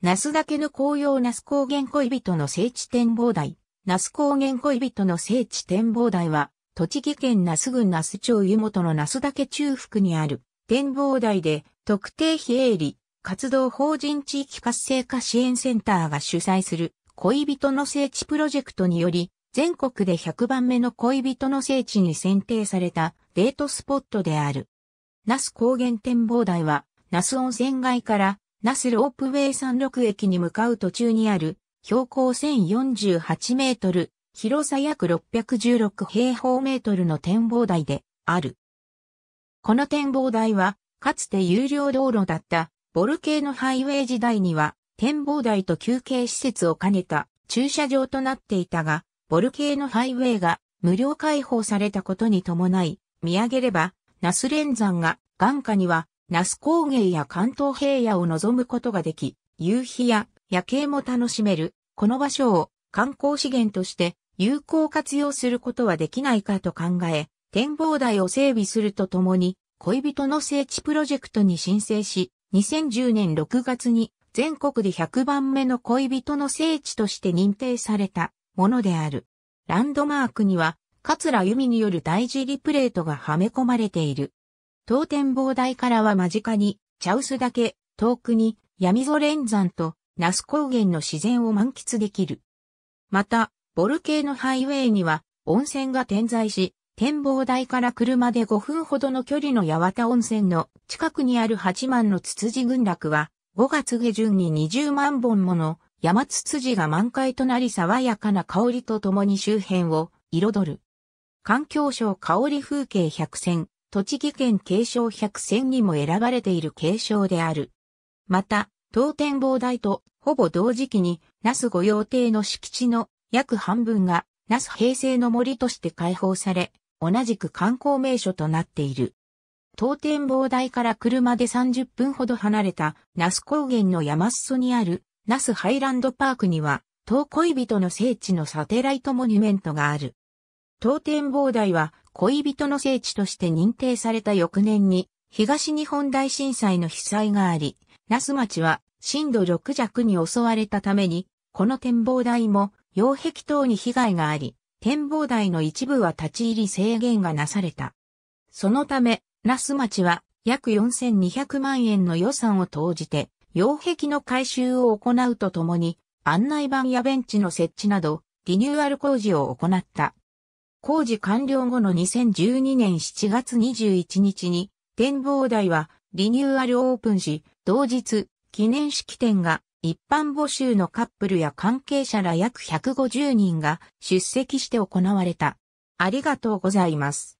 那須岳の紅葉那須高原恋人の聖地展望台。那須高原恋人の聖地展望台は、栃木県那須郡那須町湯本の那須岳中腹にある展望台で特定非営利活動法人地域活性化支援センターが主催する恋人の聖地プロジェクトにより、全国で100番目の恋人の聖地に選定されたデートスポットである。那須高原展望台は、那須温泉街からナスロープウェイ山麓駅に向かう途中にある、標高1048メートル、広さ約616平方メートルの展望台である。この展望台は、かつて有料道路だったボルケーハイウェイ時代には展望台と休憩施設を兼ねた駐車場となっていたが、ボルケーハイウェイが無料開放されたことに伴い、見上げれば、ナス連山が眼下には那須高原や関東平野を望むことができ、夕日や夜景も楽しめる、この場所を観光資源として有効活用することはできないかと考え、展望台を整備するとともに、恋人の聖地プロジェクトに申請し、2010年6月に全国で100番目の恋人の聖地として認定されたものである。ランドマークには、桂由美による大事リプレートがはめ込まれている。当展望台からは間近に、茶臼岳、遠くに、闇ぞ連山と、那須高原の自然を満喫できる。また、ボル系のハイウェイには、温泉が点在し、展望台から車で5分ほどの距離の八幡温泉の近くにある八幡のツツジ群落は、5月下旬に20万本もの山ツツジが満開となり爽やかな香りとともに周辺を彩る。環境省香り風景100選栃木県継承百選にも選ばれている継承である。また、東展望台とほぼ同時期に、那須御用邸の敷地の約半分が、那須平成の森として開放され、同じく観光名所となっている。東展望台から車で30分ほど離れた那須高原の山裾にある那須ハイランドパークには、東恋人の聖地のサテライトモニュメントがある。東展望台は恋人の聖地として認定された翌年に、東日本大震災の被災があり、那須町は震度6弱に襲われたために、この展望台も擁壁等に被害があり、展望台の一部は立ち入り制限がなされた。そのため、那須町は約4200万円の予算を投じて、擁壁の改修を行うとともに、案内板やベンチの設置など、リニューアル工事を行った。工事完了後の2012年7月21日に展望台はリニューアルオープンし、同日記念式典が一般募集のカップルや関係者ら約150人が出席して行われた。ありがとうございます。